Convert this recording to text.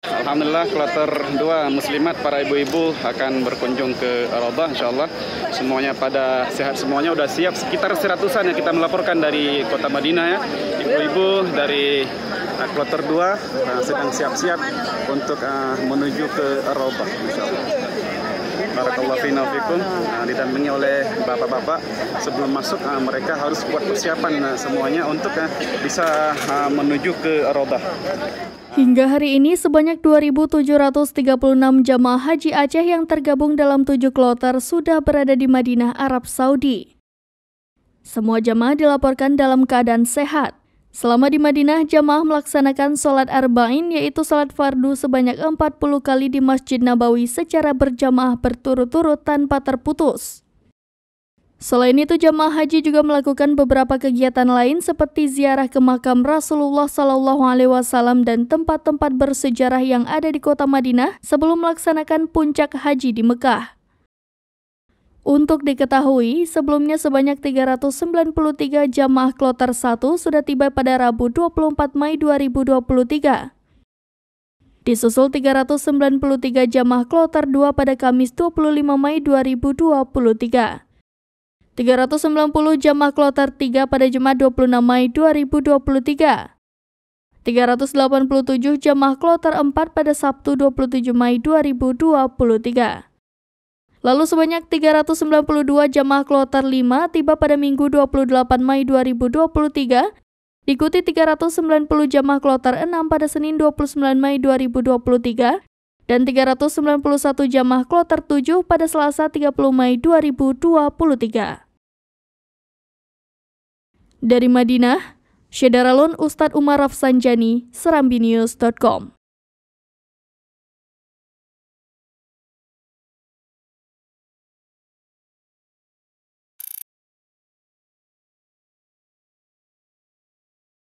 Alhamdulillah kloter 2 muslimat para ibu-ibu akan berkunjung ke Roba Allah. semuanya pada sehat semuanya sudah siap sekitar seratusan yang kita melaporkan dari kota Madinah ya ibu-ibu dari uh, kloter 2 uh, sedang siap-siap untuk uh, menuju ke Roba Allah. Barakallahu fina fikum nah, didampingi oleh bapak-bapak sebelum masuk uh, mereka harus buat persiapan uh, semuanya untuk uh, bisa uh, menuju ke Arabah. Hingga hari ini sebanyak 2.736 jamaah haji Aceh yang tergabung dalam tujuh kloter sudah berada di Madinah, Arab Saudi. Semua jamaah dilaporkan dalam keadaan sehat. Selama di Madinah, jamaah melaksanakan sholat arba'in yaitu sholat fardu sebanyak 40 kali di Masjid Nabawi secara berjamaah berturut-turut tanpa terputus. Selain itu, jamaah haji juga melakukan beberapa kegiatan lain seperti ziarah ke makam Rasulullah Sallallahu Alaihi Wasallam dan tempat-tempat bersejarah yang ada di kota Madinah sebelum melaksanakan puncak haji di Mekah. Untuk diketahui, sebelumnya sebanyak 393 jamaah kloter 1 sudah tiba pada Rabu 24 Mei 2023. Disusul 393 jamaah kloter 2 pada Kamis 25 Mei 2023. 390 jamaah kloter 3 pada Jumat 26 Mei 2023. 387 jamaah kloter 4 pada Sabtu 27 Mei 2023. Lalu sebanyak 392 jemaah kloter 5 tiba pada Minggu 28 Mei 2023, diikuti 390 jemaah kloter 6 pada Senin 29 Mei 2023, dan 391 jemaah kloter 7 pada Selasa 30 Mei 2023. Dari Madinah, Syedaralun Ustadz Umar Rafsanjani, serambinius.com